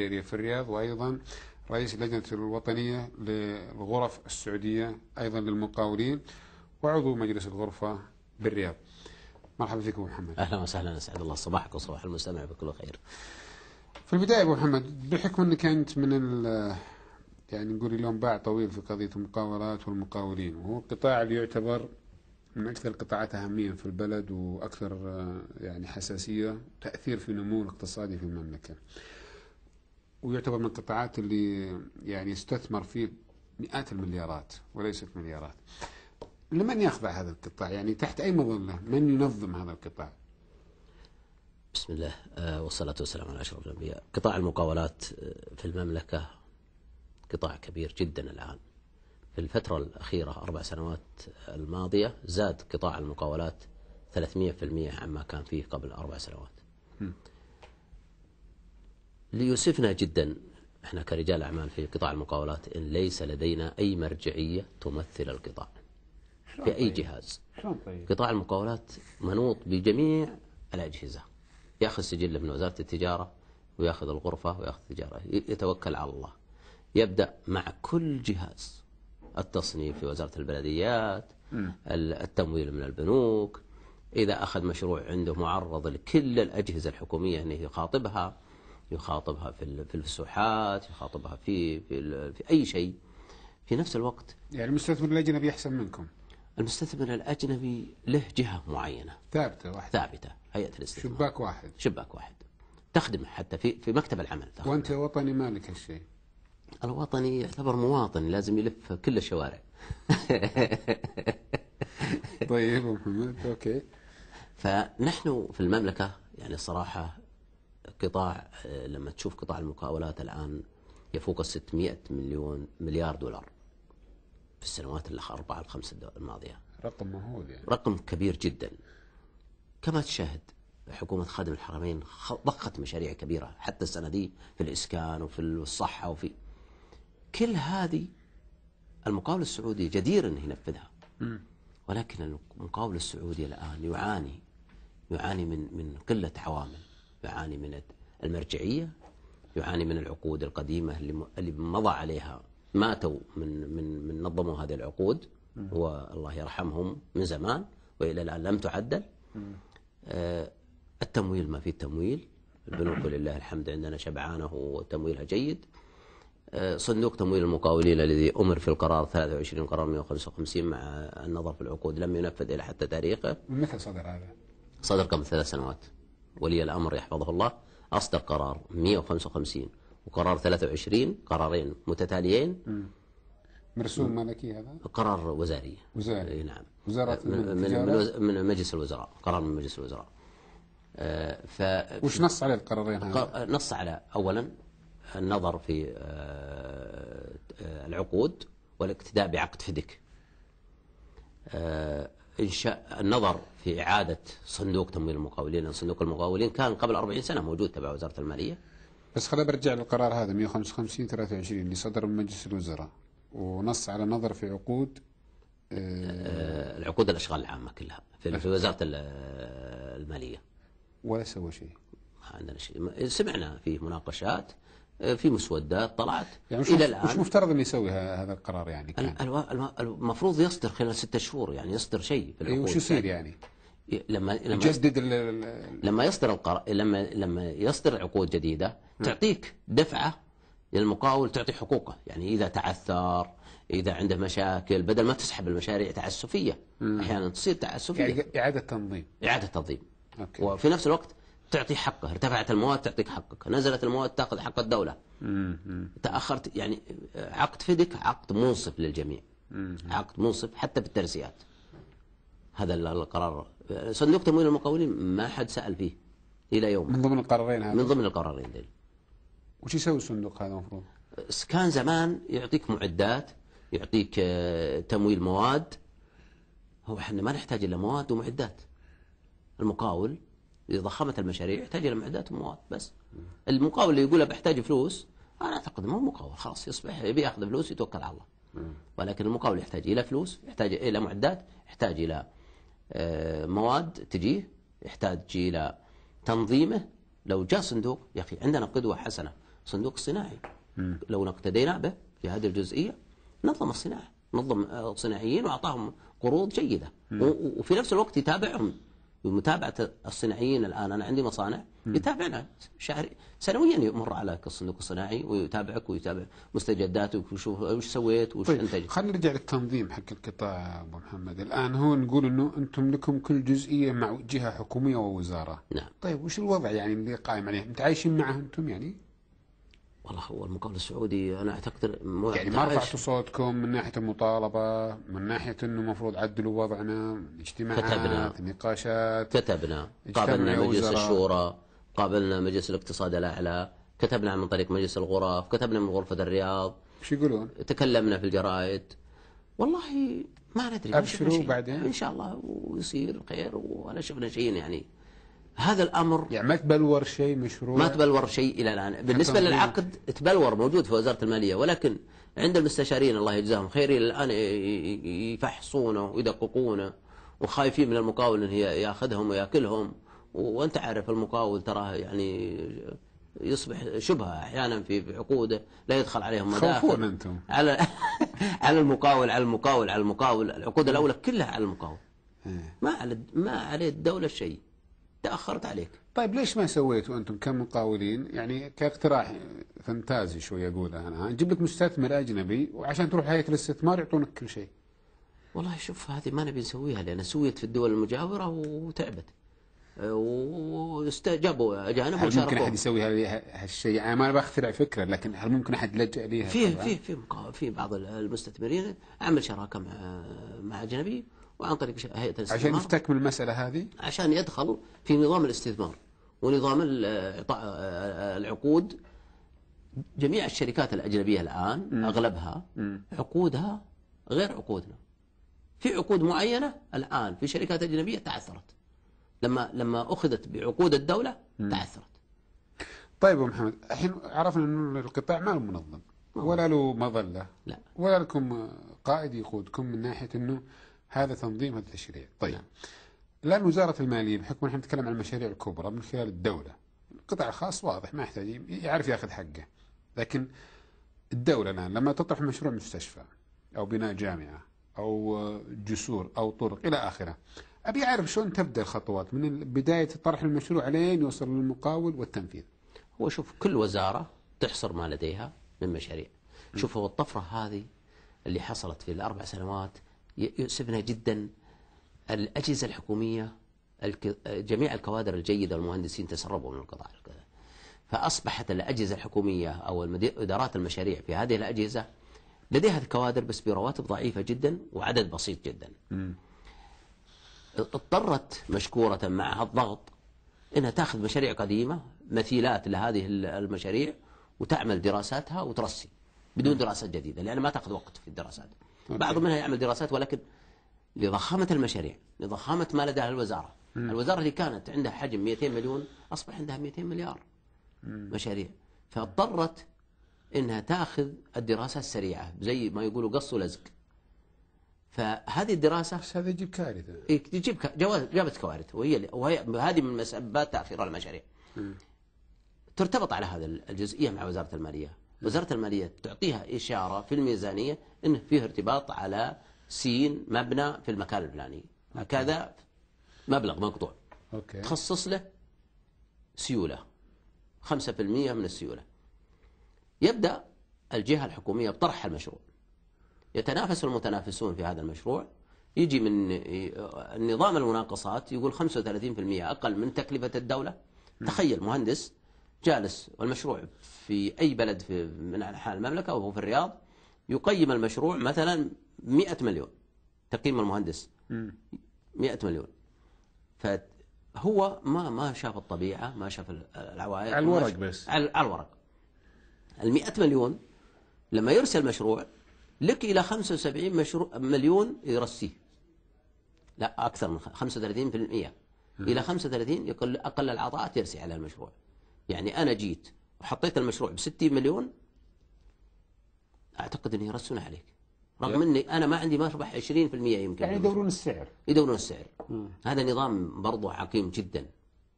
الجزائرية في الرياض وأيضا رئيس اللجنة الوطنية للغرف السعودية أيضا للمقاولين وعضو مجلس الغرفة بالرياض مرحبا فيكم محمد أهلا وسهلا أسعد الله صباحك وصباح المستمع بكل خير في البداية أبو محمد بحكم أنك أنت من ال يعني نقول اليوم باع طويل في قضية المقاولات والمقاولين وهو القطاع اللي يعتبر من أكثر القطاعات أهمية في البلد وأكثر يعني حساسية تأثير في نمو الاقتصادي في المملكة ويعتبر من القطاعات اللي يعني يستثمر فيه مئات المليارات وليست مليارات لمن يخضع هذا القطاع يعني تحت أي مظلة من ينظم هذا القطاع بسم الله آه، والصلاة والسلام على أشرف الأنبياء قطاع المقاولات آه، في المملكة قطاع كبير جدا الآن في الفترة الأخيرة أربع سنوات الماضية زاد قطاع المقاولات 300% عما كان فيه قبل أربع سنوات م. ليوسفنا جدا احنا كرجال أعمال في قطاع المقاولات إن ليس لدينا أي مرجعية تمثل القطاع في أي طيب؟ جهاز طيب؟ قطاع المقاولات منوط بجميع الأجهزة يأخذ سجله من وزارة التجارة ويأخذ الغرفة ويأخذ التجارة يتوكل على الله يبدأ مع كل جهاز التصنيف في وزارة البلديات التمويل من البنوك إذا أخذ مشروع عنده معرض لكل الأجهزة الحكومية أنه يخاطبها يخاطبها في في الفسوحات يخاطبها في في, في أي شيء في نفس الوقت يعني المستثمر الأجنبي أحسن منكم المستثمر الأجنبي له جهة معينة ثابتة واحدة ثابتة هيئة الاستثمار شباك واحد شباك واحد تخدم حتى في في مكتب العمل تخدم. وأنت وطني مالك هالشيء الوطني يعتبر مواطن لازم يلف كل الشوارع طيب محمد اوكي فنحن في المملكة يعني الصراحه قطاع آه، لما تشوف قطاع المقاولات الآن يفوق ال 600 مليون مليار دولار في السنوات الأربع الخمس الماضية رقم مهول يعني رقم كبير جدا كما تشاهد حكومة خادم الحرمين ضخت مشاريع كبيرة حتى السنة دي في الإسكان وفي الصحة وفي كل هذه المقاول السعودي جدير أنه ينفذها ولكن المقاول السعودي الآن يعاني يعاني من من قلة عوامل يعاني من المرجعية يعاني من العقود القديمة اللي مضى عليها ماتوا من من من نظموا هذه العقود والله يرحمهم من زمان والى الان لم تعدل آه، التمويل ما في تمويل البنوك لله الحمد عندنا شبعانه وتمويلها جيد آه، صندوق تمويل المقاولين الذي أمر في القرار 23 قرار 155 مع النظر في العقود لم ينفذ إلى حتى تاريخه متى صدر هذا؟ صدر قبل ثلاث سنوات ولي الأمر يحفظه الله أصدر قرار 155 وقرار 23 قرارين متتاليين مرسوم ملكي هذا؟ قرار وزاري وزاري إيه نعم وزارة من, من مجلس الوزراء قرار من مجلس الوزراء آه، ف وش نص على القرارين هذا؟ نص على أولا النظر في آه، آه، العقود والاقتداء بعقد فدك إنشاء النظر في إعادة صندوق تمويل المقاولين لأن صندوق المقاولين كان قبل 40 سنة موجود تبع وزارة المالية بس خلينا برجع للقرار هذا 155 23 اللي صدر من مجلس الوزراء ونص على نظر في عقود آه العقود آه، الأشغال العامة كلها في, في وزارة آه، المالية ولا سوى شيء ما عندنا شيء سمعنا فيه مناقشات آه، في مسودة طلعت يعني إلى الآن مش مفترض أن يسوي هذا القرار يعني كان. المفروض يصدر خلال ستة شهور يعني يصدر شيء أيوة، وش يصير يعني لما لما يجدد لما يصدر القرار لما لما يصدر عقود جديده تعطيك دفعه للمقاول تعطي حقوقه يعني اذا تعثر اذا عنده مشاكل بدل ما تسحب المشاريع تعسفيه احيانا تصير تعسفيه يعني اعاده تنظيم اعاده تنظيم أوكي. وفي نفس الوقت تعطي حقه ارتفعت المواد تعطيك حقك نزلت المواد تأخذ حق الدولة تأخرت يعني آه، عقد فيدك عقد منصف للجميع عقد منصف حتى بالترسيات هذا القرار آه، صندوق تمويل المقاولين ما حد سأل فيه إلى يوم من ضمن القرارين هذا من ضمن القرارين دي. وش يسوي الصندوق هذا المفروض؟ آه، كان زمان يعطيك معدات يعطيك تمويل مواد هو احنا ما نحتاج الا مواد ومعدات المقاول ضخمة المشاريع يحتاج الى معدات ومواد بس المقاول اللي يقول بحتاج فلوس انا اعتقد مو مقاول خلاص يصبح يبي ياخذ فلوس يتوكل على الله ولكن المقاول يحتاج الى فلوس يحتاج الى معدات يحتاج الى آه، مواد تجيه يحتاج الى تنظيمه لو جاء صندوق يا اخي عندنا قدوه حسنه صندوق الصناعي لو اقتدينا به في هذه الجزئيه نظم الصناعه نظم آه، صناعيين واعطاهم قروض جيده وفي نفس الوقت يتابعهم بمتابعة الصناعيين الآن أنا عندي مصانع يتابعنا شهري سنويا يمر عليك الصندوق الصناعي ويتابعك ويتابع مستجداتك ويشوف وش سويت وش طيب انتجت خلينا نرجع للتنظيم حق القطاع أبو محمد الآن هو نقول أنه أنتم لكم كل جزئية مع جهة حكومية ووزارة نعم طيب وش الوضع يعني اللي قائم عليه متعايشين معه أنتم يعني؟ والله هو المقاول السعودي انا اعتقد يعني ما رفعتوا صوتكم من ناحيه المطالبه من ناحيه انه المفروض عدلوا وضعنا اجتماعات كتبنا نقاشات كتبنا قابلنا مجلس الشورى قابلنا مجلس الاقتصاد الاعلى كتبنا من طريق مجلس الغرف كتبنا من غرفه الرياض شو يقولون؟ تكلمنا في الجرائد والله ما ندري ابشروا بعدين ان شاء الله ويصير خير ولا شفنا شيء يعني هذا الأمر يعني ما تبلور شيء مشروع ما تبلور شيء إلى الآن بالنسبة للعقد تبلور موجود في وزارة المالية ولكن عند المستشارين الله يجزاهم خير إلى الآن يفحصونه ويدققونه وخايفين من المقاول أن ياخذهم وياكلهم وأنت عارف المقاول تراه يعني يصبح شبهة أحيانا في عقوده لا يدخل عليهم مداخل أنتم على على المقاول على المقاول على المقاول العقود الأولى كلها على المقاول إيه. ما على ما عليه الدولة شيء تاخرت عليك طيب ليش ما سويتوا انتم كمقاولين يعني كاقتراح فانتازي شوي اقولها انا نجيب لك مستثمر اجنبي وعشان تروح هيئه الاستثمار يعطونك كل شيء والله شوف هذه ما نبي نسويها لان سويت في الدول المجاوره وتعبت واستجابوا اجانب هل ممكن احد يسوي هالشيء انا ما بخترع فكره لكن هل ممكن احد لجا ليها في في في في بعض المستثمرين عمل شراكه مع مع اجنبي وعن طريق هيئة الاستثمار عشان يفتك من المسألة هذه عشان يدخل في نظام الاستثمار ونظام آه، آه، العقود جميع الشركات الأجنبية الآن م. أغلبها م. عقودها غير عقودنا في عقود معينة الآن في شركات أجنبية تعثرت لما لما أخذت بعقود الدولة م. تعثرت طيب أبو محمد الحين عرفنا أن القطاع ما له منظم ولا له مظلة لا. ولا لكم قائد يقودكم من ناحية أنه هذا تنظيم هذا التشريع طيب نعم. الآن وزارة المالية بحكم احنا نتكلم عن المشاريع الكبرى من خلال الدولة القطاع الخاص واضح ما يحتاج يعرف ياخذ حقه لكن الدولة الآن لما تطرح مشروع مستشفى أو بناء جامعة أو جسور أو طرق إلى آخره أبي أعرف شلون تبدأ الخطوات من بداية طرح المشروع لين يوصل للمقاول والتنفيذ هو شوف كل وزارة تحصر ما لديها من مشاريع شوف هو الطفرة هذه اللي حصلت في الأربع سنوات يؤسفنا جدا الأجهزة الحكومية جميع الكوادر الجيدة والمهندسين تسربوا من القطاع فأصبحت الأجهزة الحكومية أو إدارات المشاريع في هذه الأجهزة لديها الكوادر بس برواتب ضعيفة جدا وعدد بسيط جدا اضطرت مشكورة مع الضغط أنها تأخذ مشاريع قديمة مثيلات لهذه المشاريع وتعمل دراساتها وترسي بدون دراسات جديدة لأن ما تأخذ وقت في الدراسات بعض منها يعمل دراسات ولكن لضخامة المشاريع لضخامة ما لديها الوزارة مم. الوزارة اللي كانت عندها حجم 200 مليون أصبح عندها 200 مليار مم. مشاريع فاضطرت انها تاخذ الدراسه السريعه زي ما يقولوا قص ولزق فهذه الدراسه بس هذا يجيب كارثه تجيب جابت كوارث وهي وهي هذه من مسبات تاخير المشاريع ترتبط على هذا الجزئيه مع وزاره الماليه وزارة المالية تعطيها إشارة في الميزانية أنه فيه ارتباط على سين مبنى في المكان الفلاني كذا مبلغ مقطوع أوكي. تخصص له سيولة 5% من السيولة يبدأ الجهة الحكومية بطرح المشروع يتنافس المتنافسون في هذا المشروع يجي من نظام المناقصات يقول 35% أقل من تكلفة الدولة تخيل مهندس جالس والمشروع في أي بلد في من أنحاء المملكة وهو في الرياض يقيم المشروع مثلا 100 مليون تقييم المهندس 100 مليون فهو ما ما شاف الطبيعة ما شاف العوائق على الورق بس على الورق ال 100 مليون لما يرسل مشروع لك إلى 75 مشروع مليون يرسيه لا أكثر من 35% إلى 35 يقل أقل العطاءات يرسي على المشروع يعني أنا جيت وحطيت المشروع ب 60 مليون أعتقد أنه يرسون عليك رغم أني أنا ما عندي مربح 20% يمكن يعني يدورون السعر يدورون السعر مم. هذا نظام برضه عقيم جدا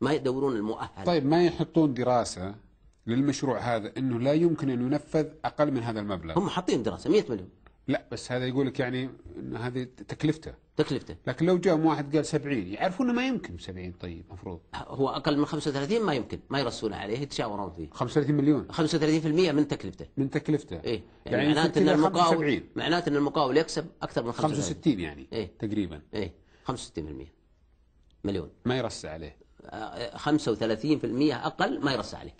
ما يدورون المؤهل طيب ما يحطون دراسة للمشروع هذا أنه لا يمكن أن ينفذ أقل من هذا المبلغ هم حاطين دراسة 100 مليون لا بس هذا يقول لك يعني ان هذه تكلفته تكلفته لكن لو جاء واحد قال 70 يعرفون انه ما يمكن 70 طيب المفروض هو اقل من 35 ما يمكن ما يرسون عليه يتشاورون فيه 35 مليون 35% من تكلفته من تكلفته اي يعني, يعني معناته ان المقاول معناته ان المقاول يكسب اكثر من 65 65 يعني إيه؟ تقريبا اي 65% مليون ما يرس عليه 35% آه، اقل ما يرس عليه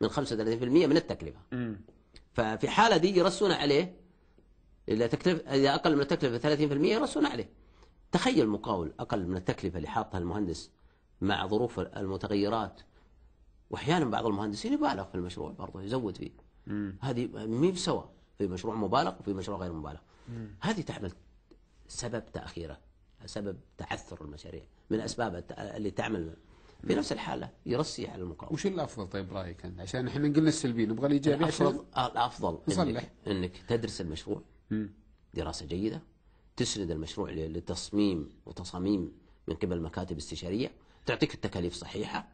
من 35% من التكلفه امم ففي حالة دي يرسون عليه إذا تكلف إذا أقل من التكلفة 30% يرسون عليه تخيل مقاول أقل من التكلفة اللي حاطها المهندس مع ظروف المتغيرات وأحيانا بعض المهندسين يبالغ في المشروع برضه يزود فيه مم. هذه مي بسوا في مشروع مبالغ وفي مشروع غير مبالغ مم. هذه تعمل سبب تأخيره سبب تعثر المشاريع من أسباب اللي تعمل في نفس الحالة يرسي على المقاول. وش الأفضل طيب رأيك أنت عشان احنا قلنا السلبي نبغى الإيجابي عشان الأفضل نصلح إنك, إنك تدرس المشروع دراسة جيدة تسند المشروع لتصميم وتصاميم من قبل مكاتب استشارية تعطيك التكاليف صحيحة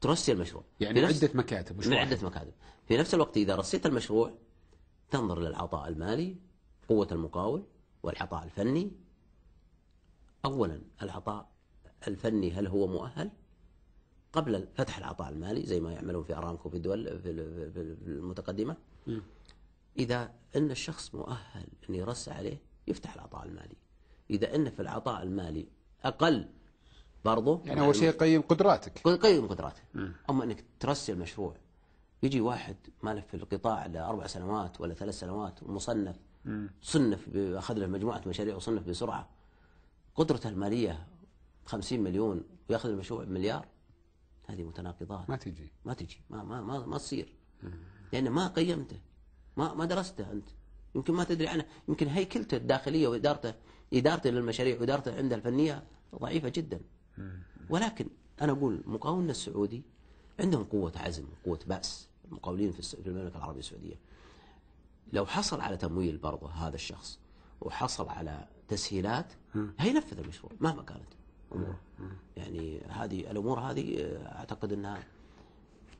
ترسي المشروع يعني نفس... عدة مكاتب مش من عدة مكاتب في نفس الوقت إذا رسيت المشروع تنظر للعطاء المالي قوة المقاول والعطاء الفني أولا العطاء الفني هل هو مؤهل قبل فتح العطاء المالي زي ما يعملون في ارامكو في الدول في المتقدمه م. إذا أن الشخص مؤهل أن يرسى عليه يفتح العطاء المالي إذا أن في العطاء المالي أقل برضه يعني أول شيء قيم قدراتك قيم قدراتك أما أنك ترسي المشروع يجي واحد له في القطاع لأربع سنوات ولا ثلاث سنوات ومصنف صنف أخذ له مجموعة مشاريع وصنف بسرعة قدرته المالية 50 مليون وياخذ المشروع بمليار هذه متناقضات ما تجي ما تجي ما ما ما, ما تصير لأنه ما قيمته ما ما درسته أنت يمكن ما تدري عنه يمكن هيكلته الداخلية وإدارته إدارته للمشاريع وإدارته عنده الفنية ضعيفة جدا ولكن أنا أقول مقاولنا السعودي عندهم قوة عزم قوة بأس المقاولين في المملكة العربية السعودية لو حصل على تمويل برضه هذا الشخص وحصل على تسهيلات هينفذ المشروع مهما كانت اموره يعني هذه الامور هذه آه، اعتقد انها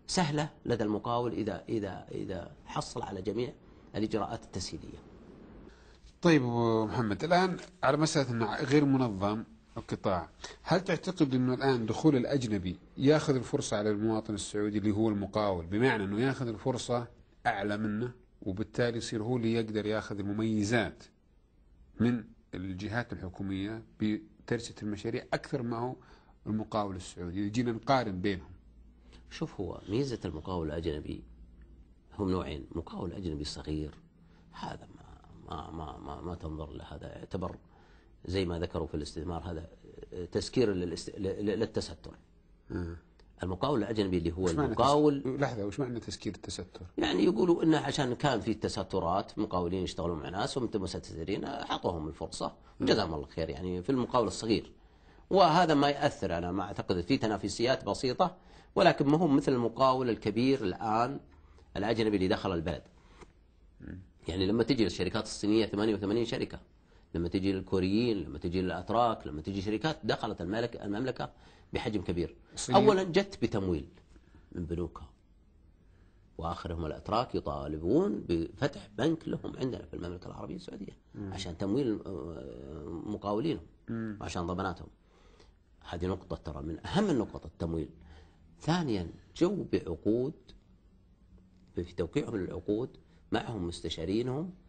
سهلة لدى المقاول إذا إذا إذا حصل على جميع الإجراءات التسهيلية. طيب أبو محمد الآن على مسألة أنه غير منظم القطاع، هل تعتقد أنه الآن دخول الأجنبي ياخذ الفرصة على المواطن السعودي اللي هو المقاول بمعنى أنه ياخذ الفرصة أعلى منه وبالتالي يصير هو اللي يقدر ياخذ المميزات من الجهات الحكومية بترسة المشاريع أكثر ما هو المقاول السعودي، إذا جينا نقارن بينهم. شوف هو ميزة المقاول الأجنبي هم نوعين مقاول أجنبي صغير هذا ما ما ما ما, ما تنظر له هذا يعتبر زي ما ذكروا في الاستثمار هذا تسكير للتستر المقاول الأجنبي اللي هو المقاول تس... لحظة وش معنى تسكير التستر؟ يعني يقولوا إنه عشان كان في تسترات مقاولين يشتغلون مع ناس متسترين أعطوهم الفرصة جزاهم الله خير يعني في المقاول الصغير وهذا ما يأثر أنا ما أعتقد في تنافسيات بسيطة ولكن ما هو مثل المقاول الكبير الآن الأجنبي اللي دخل البلد يعني لما تجي الشركات الصينية 88 شركة لما تجي الكوريين لما تجي الأتراك لما تجي شركات دخلت المملكة بحجم كبير الصينية. أولا جت بتمويل من بنوكها وآخرهم الأتراك يطالبون بفتح بنك لهم عندنا في المملكة العربية السعودية م. عشان تمويل آه، مقاولينهم م. وعشان ضماناتهم هذه نقطة ترى من أهم النقط التمويل ثانيا جو بعقود في توقيعهم للعقود معهم مستشارينهم